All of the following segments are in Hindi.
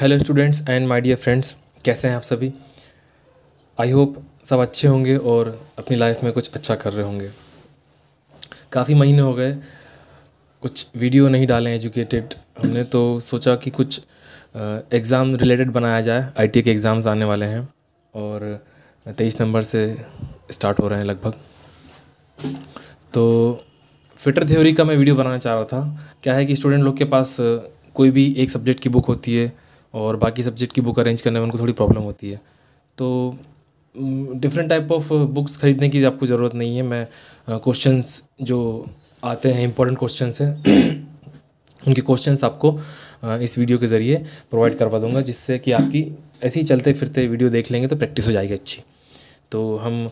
hello students and my dear friends कैसे हैं आप सभी आई होप सब अच्छे होंगे और अपनी लाइफ में कुछ अच्छा कर रहे होंगे काफ़ी महीने हो गए कुछ वीडियो नहीं डाले एजुकेटेड हमने तो सोचा कि कुछ एग्ज़ाम रिलेटेड बनाया जाए आई के एग्ज़ाम्स आने वाले हैं और तेईस नंबर से स्टार्ट हो रहे हैं लगभग तो फिटर थ्योरी का मैं वीडियो बनाना चाह रहा था क्या है कि स्टूडेंट लोग के पास कोई भी एक सब्जेक्ट की बुक होती है और बाकी सब्जेक्ट की बुक अरेंज करने में उनको थोड़ी प्रॉब्लम होती है तो डिफरेंट टाइप ऑफ बुक्स ख़रीदने की आपको ज़रूरत नहीं है मैं क्वेश्चंस जो आते हैं इंपॉर्टेंट क्वेश्चंस हैं उनके क्वेश्चंस आपको इस वीडियो के ज़रिए प्रोवाइड करवा दूंगा जिससे कि आपकी ऐसे ही चलते फिरते वीडियो देख लेंगे तो प्रैक्टिस हो जाएगी अच्छी तो हम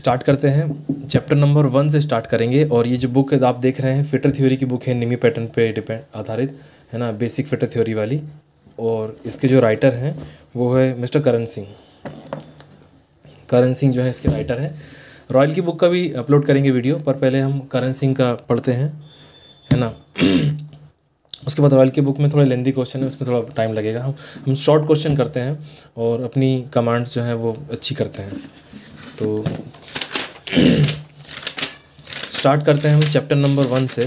स्टार्ट करते हैं चैप्टर नंबर वन से स्टार्ट करेंगे और ये जो बुक है आप देख रहे हैं फिटर थ्योरी की बुक है निमी पैटर्न पे डिपेंड आधारित है ना बेसिक फिटर थ्योरी वाली और इसके जो राइटर हैं वो है मिस्टर करण सिंह करण सिंह जो है इसके राइटर हैं रॉयल की बुक का भी अपलोड करेंगे वीडियो पर पहले हम करण सिंह का पढ़ते हैं है ना उसके बाद रॉयल की बुक में थोड़ा लेंदी क्वेश्चन है उसमें थोड़ा टाइम लगेगा हम हम शॉर्ट क्वेश्चन करते हैं और अपनी कमांड्स जो हैं वो अच्छी करते हैं तो स्टार्ट करते हैं हम चैप्टर नंबर वन से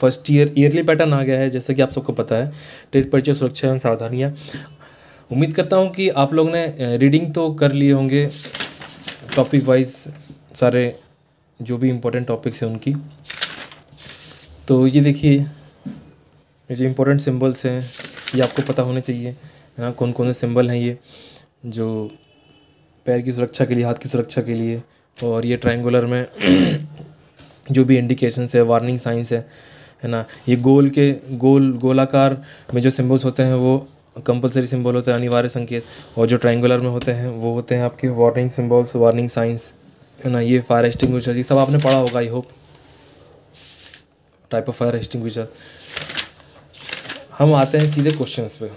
फर्स्ट ईयर ईयरली पैटर्न आ गया है जैसा कि आप सबको पता है ट्रेड परिचय सुरक्षा एवं सावधानियाँ उम्मीद करता हूँ कि आप लोग ने रीडिंग तो कर लिए होंगे टॉपिक वाइज सारे जो भी इम्पोर्टेंट टॉपिक्स हैं उनकी तो ये देखिए ये जो इम्पोर्टेंट सिंबल्स हैं ये आपको पता होने चाहिए है ना कौन कौन से सिंबल हैं ये जो पैर की सुरक्षा के लिए हाथ की सुरक्षा के लिए और ये ट्रायंगुलर में जो भी इंडिकेशंस है वार्निंग साइंस है है ना ये गोल के गोल गोलाकार में जो सिम्बल्स होते हैं वो कंपलसरी सिंबल होते हैं अनिवार्य संकेत और जो ट्राइंगुलर में होते हैं वो होते हैं आपके वार्निंग सिंबल्स वार्निंग साइंस है ना ये फायर एक्सटिंग्विशर ये सब आपने पढ़ा होगा I hope type of fire extinguisher हम आते हैं सीधे क्वेश्चन पे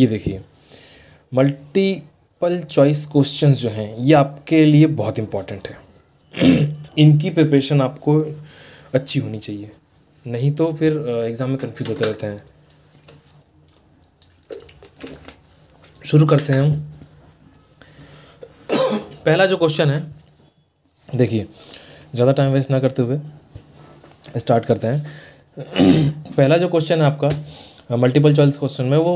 ये देखिए मल्टीपल चॉइस क्वेश्चंस जो हैं ये आपके लिए बहुत इम्पॉर्टेंट है इनकी प्रिपरेशन आपको अच्छी होनी चाहिए नहीं तो फिर एग्ज़ाम में कंफ्यूज होते रहते हैं शुरू करते हैं हम पहला जो क्वेश्चन है देखिए ज़्यादा टाइम वेस्ट ना करते हुए स्टार्ट करते हैं पहला जो क्वेश्चन है आपका मल्टीपल चॉइस क्वेश्चन में वो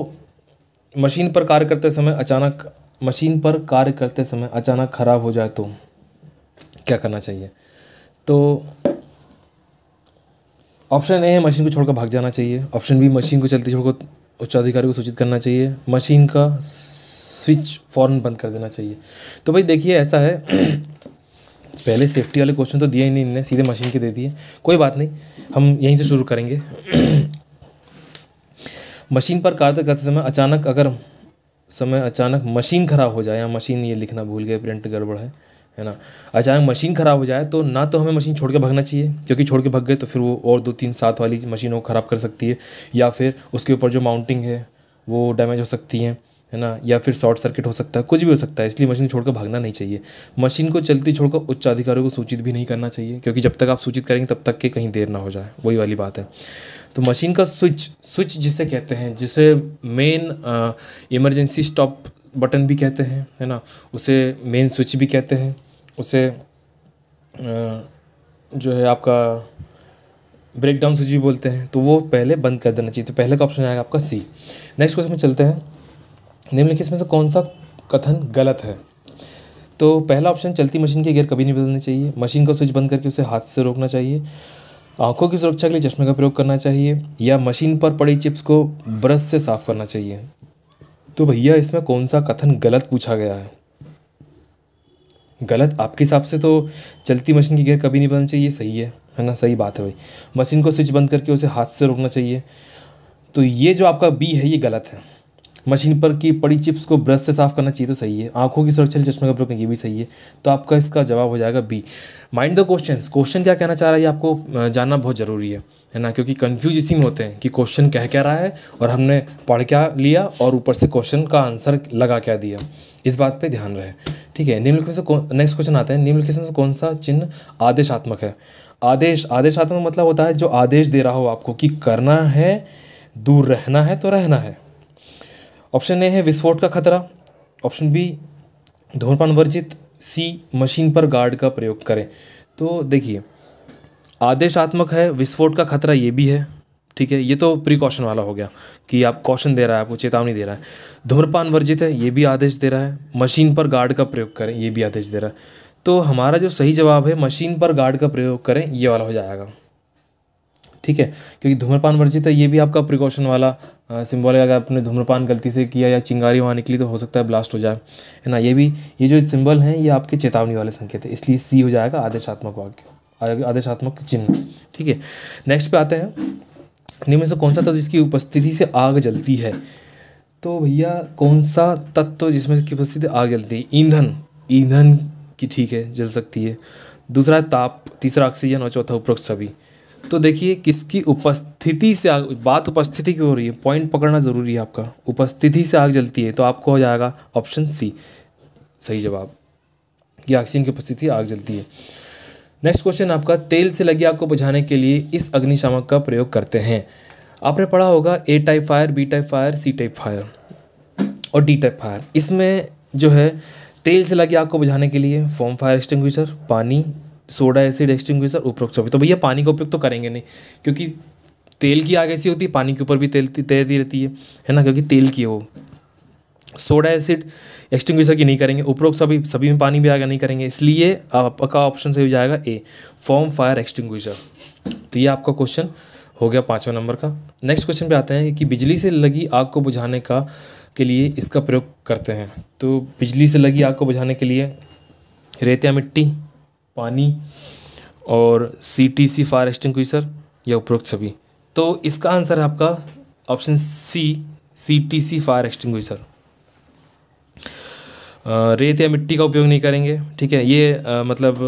मशीन पर कार्य करते समय अचानक मशीन पर कार्य करते समय अचानक खराब हो जाए तो क्या करना चाहिए तो ऑप्शन ए है मशीन को छोड़कर भाग जाना चाहिए ऑप्शन बी मशीन को चलते छोड़कर उच्चाधिकारी को सूचित करना चाहिए मशीन का स्विच फ़ौरन बंद कर देना चाहिए तो भाई देखिए ऐसा है पहले सेफ्टी वाले क्वेश्चन तो दिए ही नहीं इनने सीधे मशीन के दे दिए कोई बात नहीं हम यहीं से शुरू करेंगे मशीन पर कार्य करते समय अचानक अगर समय अचानक मशीन ख़राब हो जाए या मशीन ये लिखना भूल गए प्रिंट गड़बड़ है है ना अचानक मशीन ख़राब हो जाए तो ना तो हमें मशीन छोड़ के भागना चाहिए क्योंकि छोड़ के भाग गए तो फिर वो और दो तीन सात वाली मशीनों को ख़राब कर सकती है या फिर उसके ऊपर जो माउंटिंग है वो डैमेज हो सकती है है ना या फिर शॉर्ट सर्किट हो सकता है कुछ भी हो सकता है इसलिए मशीन छोड़कर भागना नहीं चाहिए मशीन को चलती छोड़कर उच्च अधिकारियों को सूचित भी नहीं करना चाहिए क्योंकि जब तक आप सूचित करेंगे तब तक के कहीं देर ना हो जाए वही वाली बात है तो मशीन का स्विच स्विच जिसे कहते हैं जिसे मेन इमरजेंसी स्टॉप बटन भी कहते हैं है ना उसे मेन स्विच भी कहते हैं उसे जो है आपका ब्रेक डाउन सूची बोलते हैं तो वो पहले बंद कर देना चाहिए तो पहले का ऑप्शन आएगा आपका सी नेक्स्ट क्वेश्चन में चलते हैं निम्नलिखित इसमें से कौन सा कथन गलत है तो पहला ऑप्शन चलती मशीन के गियर कभी नहीं बदलने चाहिए मशीन का स्विच बंद करके उसे हाथ से रोकना चाहिए आंखों की सुरक्षा के लिए चश्मे का प्रयोग करना चाहिए या मशीन पर पड़ी चिप्स को ब्रश से साफ करना चाहिए तो भैया इसमें कौन सा कथन गलत पूछा गया है गलत आपके हिसाब से तो चलती मशीन की गियर कभी नहीं बदलना चाहिए सही है है ना सही बात है भाई मशीन को स्विच बंद करके उसे हाथ से रोकना चाहिए तो ये जो आपका बी है ये गलत है मशीन पर की पड़ी चिप्स को ब्रश से साफ करना चाहिए तो सही है आंखों की सुरक्षा चश्मे का प्रयोग ये भी सही है तो आपका इसका जवाब हो जाएगा B mind the question question क्या कहना चाह रहा है आपको जानना बहुत ज़रूरी है है ना क्योंकि कन्फ्यूज इसी में होते हैं कि क्वेश्चन कह क्या रहा है और हमने पढ़ क्या लिया और ऊपर से क्वेश्चन का आंसर लगा क्या दिया इस बात पर ध्यान रहे ठीक है निम्नलिखित में से नेक्स्ट क्वेश्चन आते हैं निम्नलिखित में से कौन सा चिन्ह आदेशात्मक है आदेश आदेशात्मक मतलब होता है जो आदेश दे रहा हो आपको कि करना है दूर रहना है तो रहना है ऑप्शन ए है विस्फोट का खतरा ऑप्शन बी धूम्रपान वर्जित सी मशीन पर गार्ड का प्रयोग करें तो देखिए आदेशात्मक है विस्फोट का खतरा ये भी है ठीक है ये तो प्रिकॉशन वाला हो गया कि आप कॉशन दे रहा है आपको चेतावनी दे रहा है धूम्रपान वर्जित है ये भी आदेश दे रहा है मशीन पर गार्ड का प्रयोग करें ये भी आदेश दे रहा है तो हमारा जो सही जवाब है मशीन पर गार्ड का प्रयोग करें ये वाला हो जाएगा ठीक है क्योंकि धूम्रपान वर्जित है ये भी आपका प्रिकॉशन वाला सिंबल है अगर आपने धूम्रपान गलती से किया या चिंगारी वहाँ निकली तो हो सकता है ब्लास्ट हो जाए है ना ये भी ये जो सिंबल हैं ये आपके चेतावनी वाले संकेत है इसलिए सी हो जाएगा आदेशात्मक वाक्य आदेशात्मक चिन्ह ठीक है नेक्स्ट पे आते हैं निम्न से कौन सा तत्व जिसकी उपस्थिति से आग जलती है तो भैया कौन सा तत्व जिसमें की उपस्थिति आग जलती है ईंधन ईंधन की ठीक है जल सकती है दूसरा ताप तीसरा ऑक्सीजन और चौथा उपरोक्त सभी तो देखिए किसकी उपस्थिति से आग बात उपस्थिति की हो रही है पॉइंट पकड़ना ज़रूरी है आपका उपस्थिति से आग जलती है तो आपको हो जाएगा ऑप्शन सी सही जवाब कि ऑक्सीजन की उपस्थिति आग जलती है नेक्स्ट क्वेश्चन आपका तेल से लगी आग को बुझाने के लिए इस अग्निशामक का प्रयोग करते हैं आपने पढ़ा होगा A type fire B type fire C type fire और डी टाइप फायर इसमें जो है तेल से लगी आग को बुझाने के लिए फोम फायर एक्सटिंग्विशर पानी सोडा एसिड एक्सटिंग्विशर उपरोक्त सभी तो भैया पानी का उपयोग तो करेंगे नहीं क्योंकि तेल की आग ऐसी होती है पानी के ऊपर भी तेल तैरती रहती है है ना क्योंकि तेल की हो सोडा एसिड एक्सटिंग्विशर की नहीं करेंगे उपरोक्त सभी सभी में पानी भी आगे नहीं करेंगे इसलिए आपका ऑप्शन सही हो जाएगा ए फॉर्म फायर एक्सटिंग्विशर तो ये आपका क्वेश्चन हो गया पाँचवा नंबर का नेक्स्ट क्वेश्चन पे आते हैं कि बिजली से लगी आग को बुझाने का के लिए इसका प्रयोग करते हैं तो बिजली से लगी आग को बुझाने के लिए रेत या मिट्टी पानी और C T C fire extinguisher या उपरोक्त सभी तो इसका आंसर है आपका option C C T C fire extinguisher रेत या मिट्टी का उपयोग नहीं करेंगे ठीक है ये आ, मतलब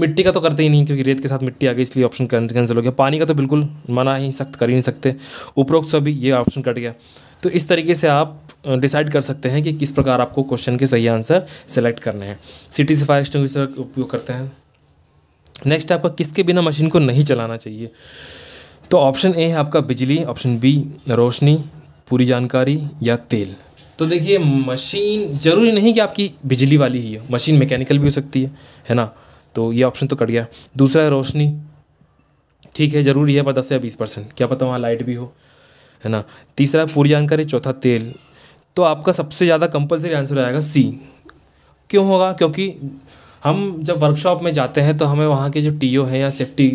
मिट्टी का तो करते ही नहीं क्योंकि रेत के साथ मिट्टी आ गई इसलिए ऑप्शन कैंसिल हो गया पानी का तो बिल्कुल मना ही सख्त कर ही नहीं सकते उपरोक्त सभी ये ऑप्शन कट गया तो इस तरीके से आप डिसाइड कर सकते हैं कि किस प्रकार आपको क्वेश्चन के सही आंसर सेलेक्ट करने हैं सिटी से फायर एक्सटिंग्विशर उपयोग करते हैं नेक्स्ट आपका किसके बिना मशीन को नहीं चलाना चाहिए तो ऑप्शन ए है आपका बिजली ऑप्शन बी रोशनी पूरी जानकारी या तेल तो देखिए मशीन ज़रूरी नहीं कि आपकी बिजली वाली ही हो मशीन मैकेनिकल भी हो सकती है है ना तो ये ऑप्शन तो कट गया दूसरा है रोशनी ठीक है ज़रूरी है पर दस या बीस परसेंट क्या पता वहाँ लाइट भी हो है ना तीसरा पूरी जानकारी चौथा तेल तो आपका सबसे ज़्यादा कंपलसरी आंसर आएगा सी क्यों होगा क्योंकि हम जब वर्कशॉप में जाते हैं तो हमें वहाँ के जो टी ओ हैं या सेफ्टी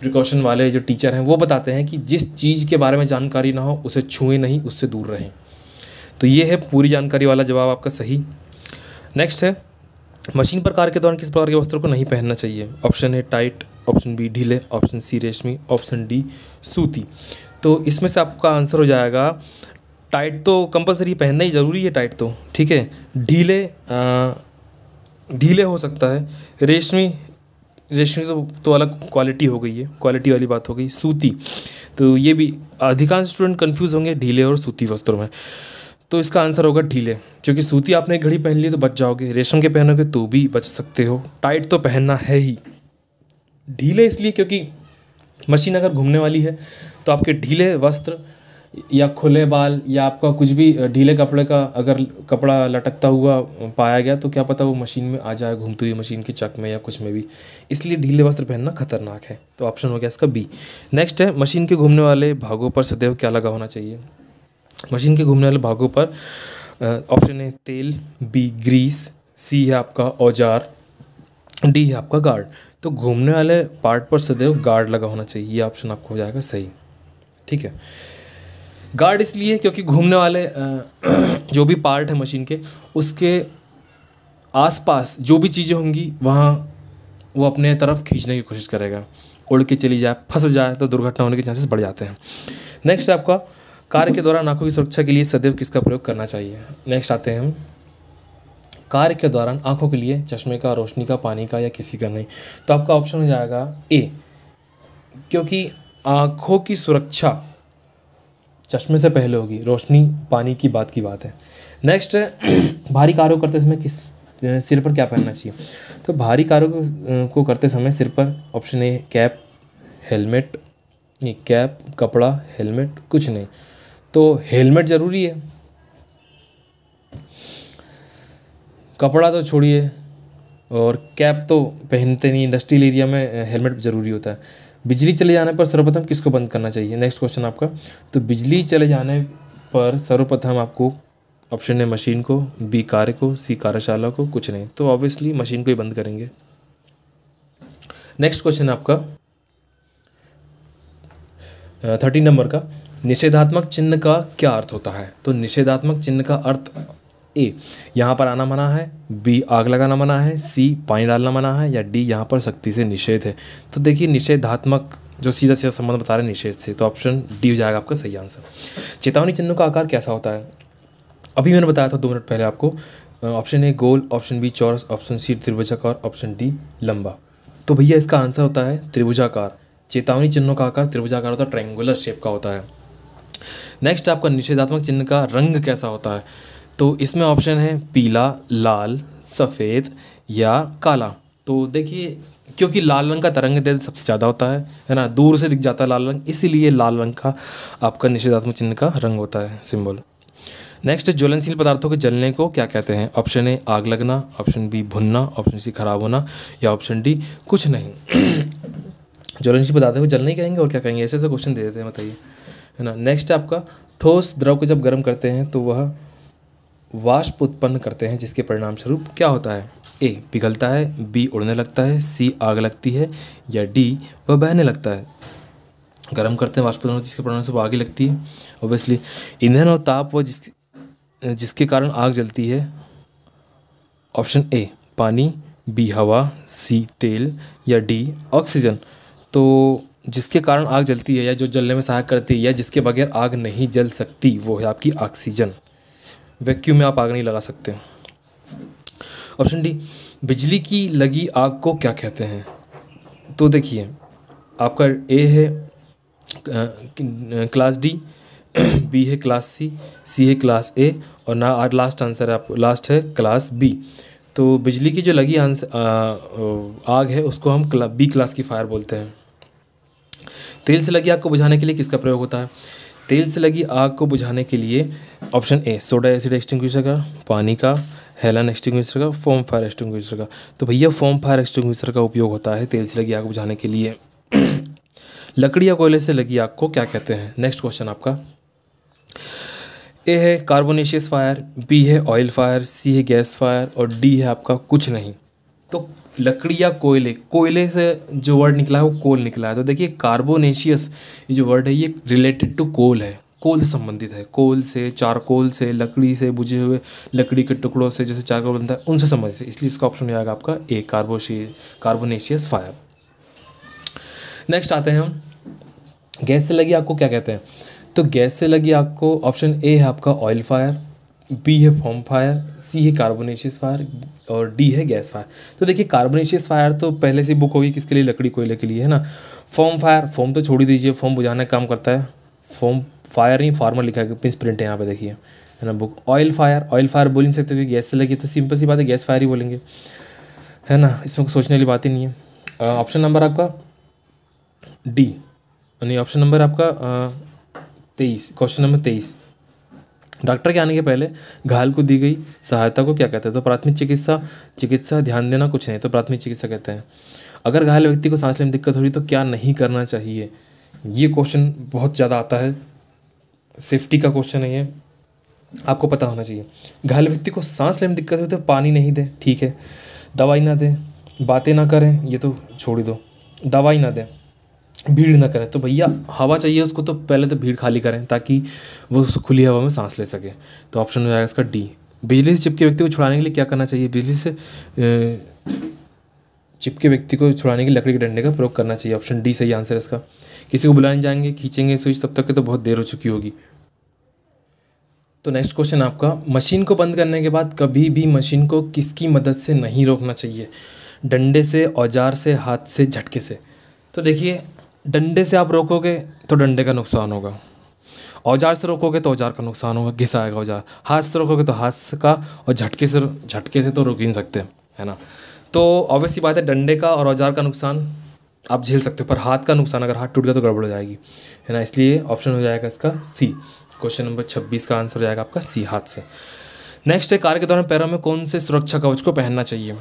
प्रिकॉशन वाले जो टीचर हैं वो बताते हैं कि जिस चीज़ के बारे में जानकारी ना हो उसे छुएं नहीं उससे दूर रहें तो ये है पूरी जानकारी वाला जवाब आपका सही नेक्स्ट है मशीन पर कार्य के दौरान किस प्रकार के वस्त्र को नहीं पहनना चाहिए ऑप्शन है टाइट ऑप्शन बी ढीले ऑप्शन सी रेशमी ऑप्शन डी सूती तो इसमें से आपका आंसर हो जाएगा टाइट तो कंपलसरी पहनना ही ज़रूरी है टाइट तो ठीक है ढीले ढीले हो सकता है रेशमी रेशमी तो तो अलग क्वालिटी हो गई है क्वालिटी वाली बात हो गई सूती तो ये भी अधिकांश स्टूडेंट कंफ्यूज होंगे ढीले और सूती वस्त्रों में तो इसका आंसर होगा ढीले क्योंकि सूती आपने घड़ी पहन ली तो बच जाओगे रेशम के पहनोगे तो भी बच सकते हो टाइट तो पहनना है ही ढीले इसलिए क्योंकि मशीन अगर घूमने वाली है तो आपके ढीले वस्त्र या खुले बाल या आपका कुछ भी ढीले कपड़े का अगर कपड़ा लटकता हुआ पाया गया तो क्या पता वो मशीन में आ जाए घूमती हुई मशीन के चक में या कुछ में भी इसलिए ढीले वस्त्र पहनना खतरनाक है तो ऑप्शन हो गया इसका बी नेक्स्ट है मशीन के घूमने वाले भागों पर सदैव क्या लगा होना चाहिए मशीन के घूमने वाले भागों पर ऑप्शन है तेल बी ग्रीस सी है आपका औजार डी है आपका गार्ड तो घूमने वाले पार्ट पर सदैव गार्ड लगा होना चाहिए ये ऑप्शन आपको हो जाएगा सही ठीक है गार्ड इसलिए क्योंकि घूमने वाले जो भी पार्ट है मशीन के उसके आसपास जो भी चीज़ें होंगी वहाँ वो अपने तरफ खींचने की कोशिश करेगा उड़ के चली जाए फंस जाए तो दुर्घटना होने के चांसेस बढ़ जाते हैं नेक्स्ट आपका कार्य के दौरान नाखों की सुरक्षा के लिए सदैव किसका प्रयोग करना चाहिए नेक्स्ट आते हैं हम कार्य के दौरान आंखों के लिए चश्मे का रोशनी का पानी का या किसी का नहीं तो आपका ऑप्शन हो जाएगा ए क्योंकि आंखों की सुरक्षा चश्मे से पहले होगी रोशनी पानी की बात की बात है नेक्स्ट भारी कार्यों करते समय किस सिर पर क्या पहनना चाहिए तो भारी कार्यों को, को करते समय सिर पर ऑप्शन ए कैप हेलमेट नहीं कैप कपड़ा हेलमेट कुछ नहीं तो हेलमेट ज़रूरी है कपड़ा तो छोड़िए और कैप तो पहनते नहीं इंडस्ट्रियल एरिया में हेलमेट ज़रूरी होता है बिजली चले जाने पर सर्वप्रथम किसको बंद करना चाहिए नेक्स्ट क्वेश्चन आपका तो बिजली चले जाने पर सर्वप्रथम आपको ऑप्शन है मशीन को बी कार्य को सी कार्यशाला को कुछ नहीं तो ऑब्वियसली मशीन को ही बंद करेंगे नेक्स्ट क्वेश्चन आपका थर्टीन नंबर का निषेधात्मक चिन्ह का क्या अर्थ होता है तो निषेधात्मक चिन्ह का अर्थ ए यहाँ पर आना मना है बी आग लगाना मना है सी पानी डालना मना है या डी यहाँ पर सख्ती से निषेध है तो देखिए निषेधात्मक जो सीधा सीधा संबंध बता रहे निषेध से तो ऑप्शन डी हो जाएगा आपका सही आंसर चेतावनी चिन्हों का आकार कैसा होता है अभी मैंने बताया था दो मिनट पहले आपको ऑप्शन ए गोल ऑप्शन बी चौरस ऑप्शन सी त्रिभुजाकार ऑप्शन डी लंबा तो भैया इसका आंसर होता है त्रिभुजाकार चेतावनी चिन्हों का आकार त्रिभुजाकार होता है ट्रायंगुलर शेप का होता है नेक्स्ट आपका निषेधात्मक चिन्ह का रंग कैसा होता है तो इसमें ऑप्शन है पीला लाल सफ़ेद या काला तो देखिए क्योंकि लाल रंग का तरंग दैर्घ्य सबसे ज़्यादा होता है है ना दूर से दिख जाता है लाल रंग इसीलिए लाल रंग का आपका निषेधात्मक चिन्ह का रंग होता है सिंबल नेक्स्ट ज्वलनशील पदार्थों के जलने को क्या कहते हैं ऑप्शन ए आग लगना ऑप्शन बी भुनना ऑप्शन सी खराब होना या ऑप्शन डी कुछ नहीं ज्वलनशील पदार्थों को जलने ही कहेंगे और क्या कहेंगे ऐसे ऐसे क्वेश्चन दे देते हैं बताइए है ना नेक्स्ट आपका ठोस द्रव को जब गर्म करते हैं तो वह वाष्प उत्पन्न करते हैं जिसके परिणाम स्वरूप क्या होता है ए पिघलता है बी उड़ने लगता है सी आग लगती है या डी वह बहने लगता है गर्म करते हैं वाष्प उत्पन्न जिसके परिणाम स्वरूप आग लगती है ऑब्वियसली ईंधन और ताप व जिस जिसके कारण आग जलती है ऑप्शन ए पानी बी हवा सी तेल या डी ऑक्सीजन तो जिसके कारण आग जलती है या जो जलने में सहायक करती है या जिसके बगैर आग नहीं जल सकती वो है आपकी ऑक्सीजन वैक्यूम में आप आग नहीं लगा सकते ऑप्शन डी बिजली की लगी आग को क्या कहते हैं तो देखिए आपका ए है क्लास डी बी है क्लास सी सी है क्लास ए और ना आज लास्ट आंसर आप लास्ट है क्लास बी तो बिजली की जो लगी आंसर आग है उसको हम क्ला, बी क्लास की फायर बोलते हैं तेल से लगी आग को बुझाने के लिए किसका प्रयोग होता है तेल से लगी आग को बुझाने के लिए option A soda acid extinguisher का पानी का हेलन एक्सटिंग्विशर का फोम फायर एक्सटिंग्विशर का तो भैया फोम फायर एक्सटिंग्विशर का उपयोग होता है तेल से लगी आग बुझाने के लिए लकड़ी या कोयले से लगी आग को क्या कहते हैं नेक्स्ट क्वेश्चन आपका ए है कार्बोनेशियस फायर बी है ऑयल फायर सी है गैस फायर और डी है आपका कुछ नहीं तो लकड़ी या कोयले कोयले से जो वर्ड निकला है वो कोल निकला है तो देखिए कार्बोनेशियस ये जो वर्ड है ये रिलेटेड टू कोल है कोल से संबंधित है कोल से चारकोल से लकड़ी से बुझे हुए लकड़ी के टुकड़ों से जैसे चारकोल बनता है उनसे संबंधित है इसलिए इसका ऑप्शन आएगा आपका ए कार्बोशी कार्बोनेशियस फायर नेक्स्ट आते हैं हम गैस से लगी आपको क्या कहते हैं तो गैस से लगी आपको ऑप्शन ए है आपका ऑयल फायर बी है फॉर्म फायर सी है कार्बोनेशियस फायर और डी है गैस फायर तो देखिए कार्बोनेशियस फायर तो पहले से बुक होगी किसके लिए लकड़ी कोयले के लिए है ना फॉर्म फायर फॉर्म तो छोड़ दीजिए फॉर्म बुझाने का काम करता है फॉर्म फायर नहीं फार्मर लिखा है पिंस प्रिंट है यहाँ पे देखिए है ना book oil fire oil fire बोल नहीं सकते गैस से लगी तो सिंपल सी बात है गैस फायर ही बोलेंगे है ना इसमें सोचने वाली बात ही नहीं है ऑप्शन नंबर आपका डी यानी ऑप्शन नंबर आपका तेईस क्वेश्चन नंबर तेईस डॉक्टर के आने के पहले घायल को दी गई सहायता को क्या कहते हैं तो प्राथमिक चिकित्सा चिकित्सा ध्यान देना कुछ नहीं तो प्राथमिक चिकित्सा कहते हैं अगर घायल व्यक्ति को सांस लेने में दिक्कत हो रही तो क्या नहीं करना चाहिए ये क्वेश्चन बहुत ज़्यादा आता है सेफ्टी का क्वेश्चन है ये आपको पता होना चाहिए घायल व्यक्ति को सांस लेने में दिक्कत हो तो पानी नहीं दें ठीक है दवाई ना दें बातें ना करें ये तो छोड़ दो दवाई ना दें भीड़ ना करें तो भैया हवा चाहिए उसको तो पहले तो भीड़ खाली करें ताकि वो खुली हवा में सांस ले सके तो ऑप्शन हो जाएगा इसका डी बिजली से चिपके व्यक्ति को छुड़ाने के लिए क्या करना चाहिए बिजली से चिपके व्यक्ति को छुड़ाने के लिए लकड़ी के डंडे का प्रयोग करना चाहिए ऑप्शन डी सही आंसर है इसका किसी को बुलाने जाएंगे खींचेंगे स्विच तब तक के तो बहुत देर हो चुकी होगी तो नेक्स्ट क्वेश्चन आपका मशीन को बंद करने के बाद कभी भी मशीन को किसकी मदद से नहीं रोकना चाहिए डंडे से औजार से हाथ से झटके से तो देखिए डंडे से आप रोकोगे तो डंडे का नुकसान होगा औजार से रोकोगे तो औजार का नुकसान होगा घिस आएगा औजार हाथ से रोकोगे तो हाथ का और झटके से झटके से तो रोक ही नहीं सकते है ना तो ऑब्वियसली बात है डंडे का और औजार का नुकसान आप झेल सकते हो पर हाथ का नुकसान अगर हाथ टूट गया तो गड़बड़ हो जाएगी है ना इसलिए ऑप्शन हो जाएगा इसका सी क्वेश्चन नंबर छब्बीस का आंसर हो जाएगा आपका सी हाथ से नेक्स्ट है कार के दौरान पैरों में कौन से सुरक्षा कवच को पहनना चाहिए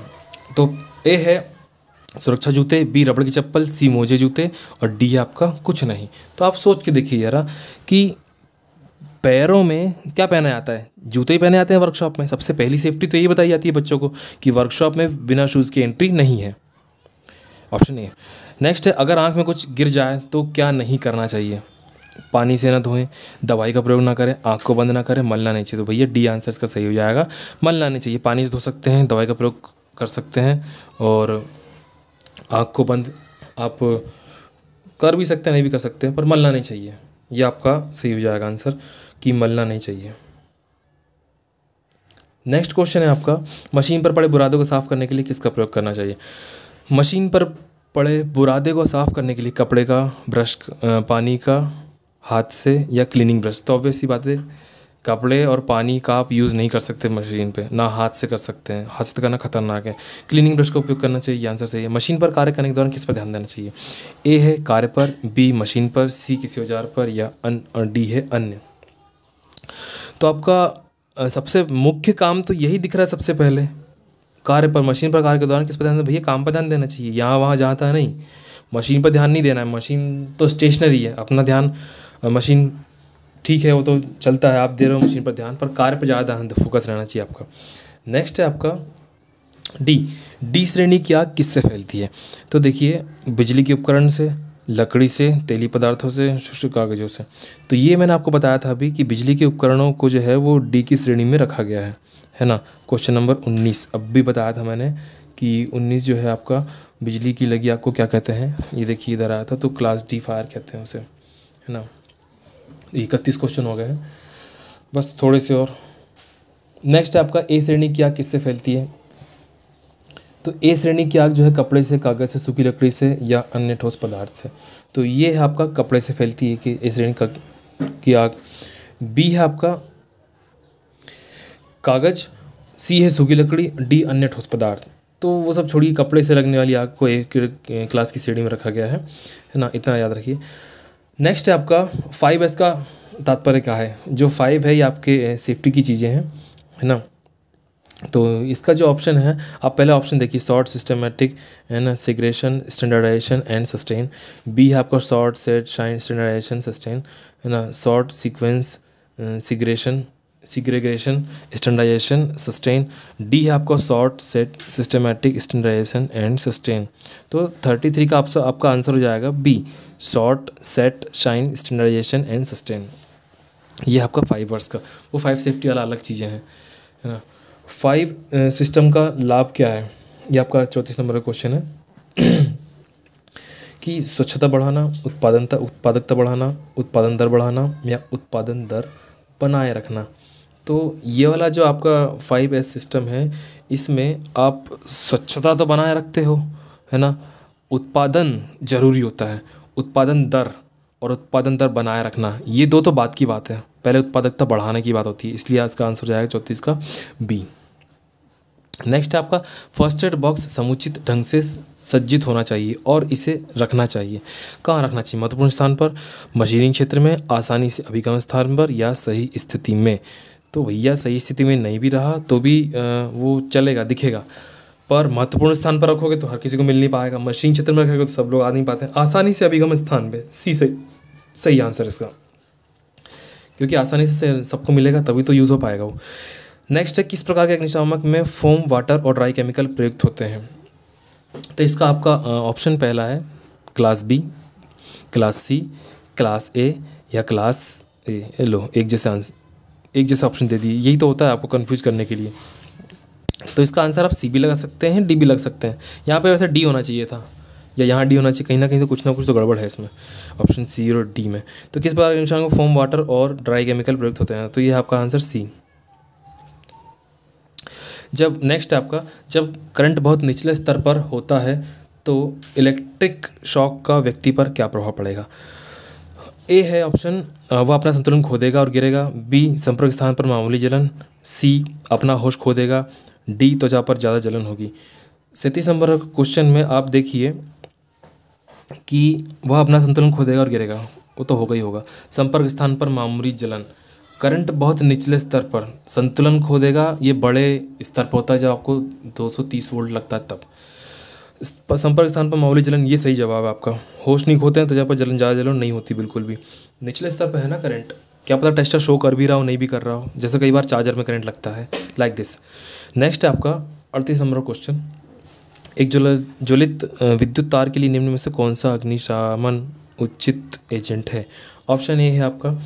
तो ए है सुरक्षा जूते बी रबड़ की चप्पल सी मोजे जूते और डी आपका कुछ नहीं तो आप सोच के देखिए जरा कि पैरों में क्या पहना जाता है जूते ही पहने जाते हैं वर्कशॉप में सबसे पहली सेफ्टी तो यही बताई जाती है बच्चों को कि वर्कशॉप में बिना शूज़ की एंट्री नहीं है ऑप्शन ए नेक्स्ट है अगर आँख में कुछ गिर जाए तो क्या नहीं करना चाहिए पानी से ना धोएं दवाई का प्रयोग ना करें आँख को बंद ना करें मलना नहीं चाहिए तो भैया डी आंसर इसका सही हो जाएगा मलना नहीं चाहिए पानी से धो सकते हैं दवाई का प्रयोग कर सकते हैं और आग को बंद आप कर भी सकते हैं नहीं भी कर सकते हैं पर मलना नहीं चाहिए यह आपका सही हो जाएगा आंसर कि मलना नहीं चाहिए नेक्स्ट क्वेश्चन है आपका मशीन पर पड़े बुरादों को साफ़ करने के लिए किसका प्रयोग करना चाहिए मशीन पर पड़े बुरादे को साफ़ करने के लिए कपड़े का ब्रश पानी का हाथ से या क्लीनिंग ब्रश तो ऑब्वियस ही बात है कपड़े और पानी का आप यूज़ नहीं कर सकते मशीन पे ना हाथ से कर सकते हैं हाथ से तो करना खतरनाक है क्लीनिंग ब्रश का उपयोग करना चाहिए आंसर सही है मशीन पर कार्य करने के दौरान किस पर ध्यान देना चाहिए ए है कार्य पर बी मशीन पर सी किसी औजार पर या अन और डी है अन्य तो आपका सबसे मुख्य काम तो यही दिख रहा है सबसे पहले कार्य पर मशीन पर कार्य के दौरान किस पर ध्यान भैया काम पर ध्यान देना चाहिए यहाँ वहाँ जाता नहीं मशीन पर ध्यान नहीं देना है मशीन तो स्टेशनरी है अपना ध्यान मशीन ठीक है वो तो चलता है आप दे रहे हो मशीन पर ध्यान पर कार्य पर ज़्यादा ध्यान फोकस रहना चाहिए आपका नेक्स्ट है आपका डी डी श्रेणी की आग किससे फैलती है तो देखिए बिजली के उपकरण से लकड़ी से तेली पदार्थों से शुष्क कागजों से तो ये मैंने आपको बताया था अभी कि बिजली के उपकरणों को जो है वो डी की श्रेणी में रखा गया है है ना क्वेश्चन नंबर उन्नीस अब भी बताया था मैंने कि उन्नीस जो है आपका बिजली की लगी आपको क्या कहते हैं ये देखिए इधर आया था तो क्लास डी फायर कहते हैं उसे है ना इकतीस क्वेश्चन हो गए हैं बस थोड़े से और नेक्स्ट है आपका ए श्रेणी की आग किससे फैलती है तो ए श्रेणी की आग जो है कपड़े से कागज़ से सूखी लकड़ी से या अन्य ठोस पदार्थ से तो ये है आपका कपड़े से फैलती है कि ए श्रेणी की आग बी है आपका कागज सी है सूखी लकड़ी डी अन्य ठोस पदार्थ तो वो सब छोड़िए कपड़े से लगने वाली आग को एक क्लास की श्रेणी में रखा गया है है ना इतना याद रखिए नेक्स्ट है आपका फाइव एस का तात्पर्य क्या है जो फाइव है ये आपके सेफ्टी की चीज़ें हैं है ना तो इसका जो ऑप्शन है आप पहला ऑप्शन देखिए शॉर्ट सिस्टमेटिक है ना segregation standardization and sustain B है आपका sort set shine standardization sustain है ना sort sequence segregation segregation standardization sustain D है आपका sort set systematic standardization and sustain तो थर्टी थ्री का आपका आपका आंसर हो जाएगा B sort set shine standardization and sustain ये आपका फाइव वर्ष का वो फाइव सेफ्टी वाला अलग चीज़ें हैं है ना फाइव सिस्टम का लाभ क्या है ये आपका चौंतीस नंबर का क्वेश्चन है कि स्वच्छता बढ़ाना उत्पादनता उत्पादकता बढ़ाना उत्पादन दर बढ़ाना या उत्पादन दर बनाए रखना तो ये वाला जो आपका फाइव एस सिस्टम है इसमें आप स्वच्छता तो बनाए रखते हो है ना उत्पादन ज़रूरी होता है उत्पादन दर और उत्पादन दर बनाए रखना ये दो तो बात की बात है पहले उत्पादकता बढ़ाने की बात होती है इसलिए इसका आंसर जाएगा चौंतीस का बी नेक्स्ट आपका फर्स्ट एड बॉक्स समुचित ढंग से सज्जित होना चाहिए और इसे रखना चाहिए कहाँ रखना चाहिए महत्वपूर्ण स्थान पर मशीनिंग क्षेत्र में आसानी से अभिगम स्थान पर या सही स्थिति में तो भैया सही स्थिति में नहीं भी रहा तो भी वो चलेगा दिखेगा पर महत्वपूर्ण स्थान पर रखोगे तो हर किसी को मिल नहीं पाएगा मशीन क्षेत्र में रखोगे तो सब लोग आ नहीं पाते आसानी से अभिगम स्थान पे सी सही सही आंसर इसका क्योंकि आसानी से सबको मिलेगा तभी तो यूज़ हो पाएगा वो नेक्स्ट है किस प्रकार के अग्निशामक में फोम वाटर और ड्राई केमिकल प्रयुक्त होते हैं तो इसका आपका ऑप्शन पहला है class B class C class A या क्लास ए लो एक जैसे आंसर एक जैसा ऑप्शन दे दिए यही तो होता है आपको कन्फ्यूज करने के लिए तो इसका आंसर आप सी भी लगा सकते हैं डी भी लग सकते हैं यहाँ पे वैसे डी होना चाहिए था या यहाँ डी होना चाहिए कहीं ना कहीं तो कुछ ना कुछ तो गड़बड़ है इसमें ऑप्शन सी और डी में तो किस प्रकार के को फोम वाटर और ड्राई केमिकल प्रयुक्त होते हैं तो ये आपका आंसर सी जब नेक्स्ट आपका जब करंट बहुत निचले स्तर पर होता है तो इलेक्ट्रिक शॉक का व्यक्ति पर क्या प्रभाव पड़ेगा ए है ऑप्शन वह अपना संतुलन खो देगा और गिरेगा बी संपर्क स्थान पर मामूली जलन सी अपना होश खो देगा डी त्वचा पर ज़्यादा जलन होगी सैंतीस नंबर क्वेश्चन में आप देखिए कि वह अपना संतुलन खो देगा और गिरेगा वो तो होगा ही होगा संपर्क स्थान पर मामूली जलन करंट बहुत निचले स्तर पर संतुलन खो देगा ये बड़े स्तर पर होता है जब आपको 230 वोल्ट लगता है तब संपर्क स्थान पर मामूली जलन ये सही जवाब है आपका होश नहीं होते हैं तो जहाँ पर जलन ज़्यादा जलन नहीं होती बिल्कुल भी निचले स्तर पर है ना करंट क्या पता टेस्टर शो कर भी रहा हो नहीं भी कर रहा हो जैसे कई बार चार्जर में करंट लगता है लाइक दिस नेक्स्ट है आपका अड़तीस नंबर क्वेश्चन एक ज्वल ज्वलित विद्युत तार के लिए निम्न में से कौन सा अग्निशामन उचित एजेंट है ऑप्शन ए है आपका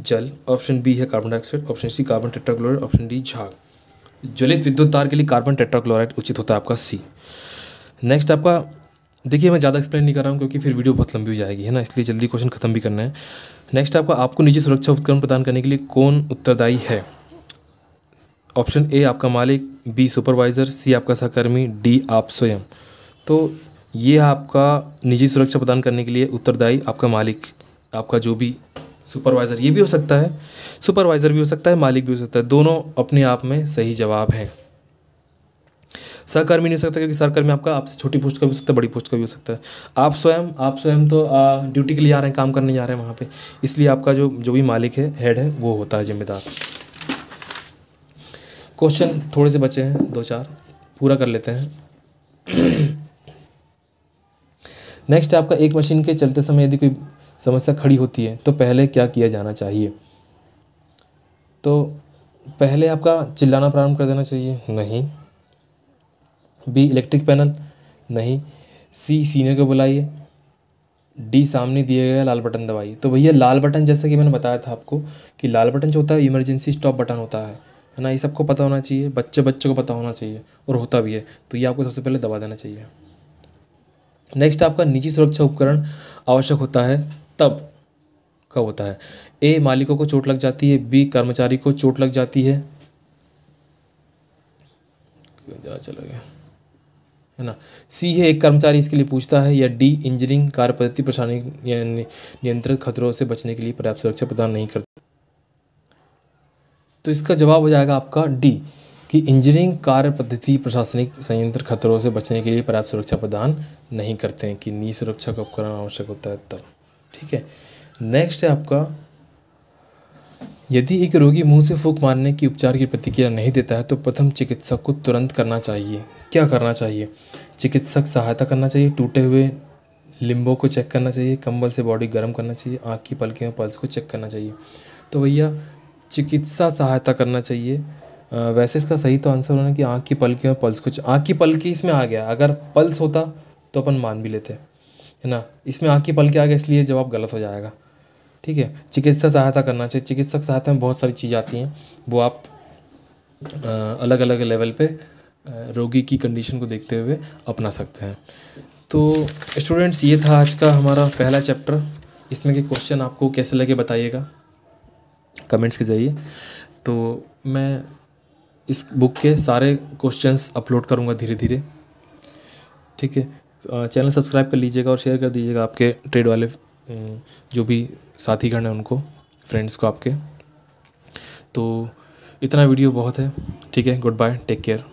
जल ऑप्शन बी है carbon dioxide option C carbon tetrachloride option D झाग ज्वलित विद्युत तार के लिए कार्बन टेट्राक्लोराइड उचित होता है आपका सी नेक्स्ट आपका देखिए मैं ज़्यादा एक्सप्लेन नहीं कर रहा हूँ क्योंकि फिर वीडियो बहुत लंबी हो जाएगी है ना इसलिए जल्दी क्वेश्चन खत्म भी करना है नेक्स्ट आपका आपको निजी सुरक्षा उपकरण प्रदान करने के लिए कौन उत्तरदायी है ऑप्शन ए आपका मालिक बी सुपरवाइज़र सी आपका सहकर्मी डी आप स्वयं तो ये आपका निजी सुरक्षा प्रदान करने के लिए उत्तरदायी आपका मालिक आपका जो भी सुपरवाइज़र ये भी हो सकता है सुपरवाइज़र भी हो सकता है मालिक भी हो सकता है दोनों अपने आप में सही जवाब हैं सहकर्मी नहीं हो सकता क्योंकि सहकर्मी आपका आपसे छोटी पोस्ट का भी हो सकता है बड़ी पोस्ट का भी हो सकता है आप स्वयं आप स्वयं तो ड्यूटी के लिए आ रहे हैं काम करने जा रहे हैं वहाँ पर इसलिए आपका जो जो भी मालिक है हेड है वो होता है जिम्मेदार क्वेश्चन थोड़े से बचे हैं दो चार पूरा कर लेते हैं नेक्स्ट आपका एक मशीन के चलते समय यदि कोई समस्या खड़ी होती है तो पहले क्या किया जाना चाहिए तो पहले आपका चिल्लाना प्रारंभ कर देना चाहिए नहीं बी इलेक्ट्रिक पैनल नहीं सी सीनियर को बुलाइए डी सामने दिए गए लाल बटन दबाइए तो भैया लाल बटन जैसा कि मैंने बताया था आपको कि लाल बटन जो होता है इमरजेंसी स्टॉप बटन होता है है ना ये सबको पता होना चाहिए बच्चे बच्चे को पता होना चाहिए और होता भी है तो ये आपको सबसे पहले दबा देना चाहिए नेक्स्ट आपका निजी सुरक्षा उपकरण आवश्यक होता है तब कब होता है ए मालिकों को चोट लग जाती है बी कर्मचारी को चोट लग जाती है चला गया है ना सी है एक कर्मचारी इसके लिए पूछता है या डी इंजीनियरिंग कार्य पद्धति परेशानी नियंत्रित खतरों से बचने के लिए पर्याप्त सुरक्षा प्रदान नहीं करता तो इसका जवाब हो जाएगा आपका डी कि इंजीनियरिंग कार्य पद्धति प्रशासनिक संयंत्र खतरों से बचने के लिए पर्याप्त सुरक्षा प्रदान नहीं करते हैं कि नी सुरक्षा का उपकरण आवश्यक होता है तब ठीक है नेक्स्ट है आपका यदि एक रोगी मुंह से फूक मारने की उपचार की प्रतिक्रिया नहीं देता है तो प्रथम चिकित्सक को तुरंत करना चाहिए क्या करना चाहिए चिकित्सक सहायता करना चाहिए टूटे हुए लिम्बों को चेक करना चाहिए कंबल से बॉडी गर्म करना चाहिए आँख की पलके और पल्स को चेक करना चाहिए तो भैया चिकित्सा सहायता करना चाहिए वैसे इसका सही तो आंसर होना कि आँख की पलके और पल्स कुछ आँख की पलकी इसमें आ गया अगर पल्स होता तो अपन मान भी लेते है ना इसमें आँख की पलखी आ गया इसलिए जवाब गलत हो जाएगा ठीक है चिकित्सा सहायता करना चाहिए चिकित्सक सहायता में बहुत सारी चीज़ें आती हैं वो आप अलग अलग लेवल पे रोगी की कंडीशन को देखते हुए अपना सकते हैं तो स्टूडेंट्स ये था आज का हमारा पहला चैप्टर इसमें के क्वेश्चन आपको कैसे लगे बताइएगा कमेंट्स के ज़रिए तो मैं इस बुक के सारे क्वेश्चंस अपलोड करूँगा धीरे धीरे ठीक है चैनल सब्सक्राइब कर लीजिएगा और शेयर कर दीजिएगा आपके ट्रेड वाले जो भी साथीगण हैं उनको फ्रेंड्स को आपके तो इतना वीडियो बहुत है ठीक है गुड बाय टेक केयर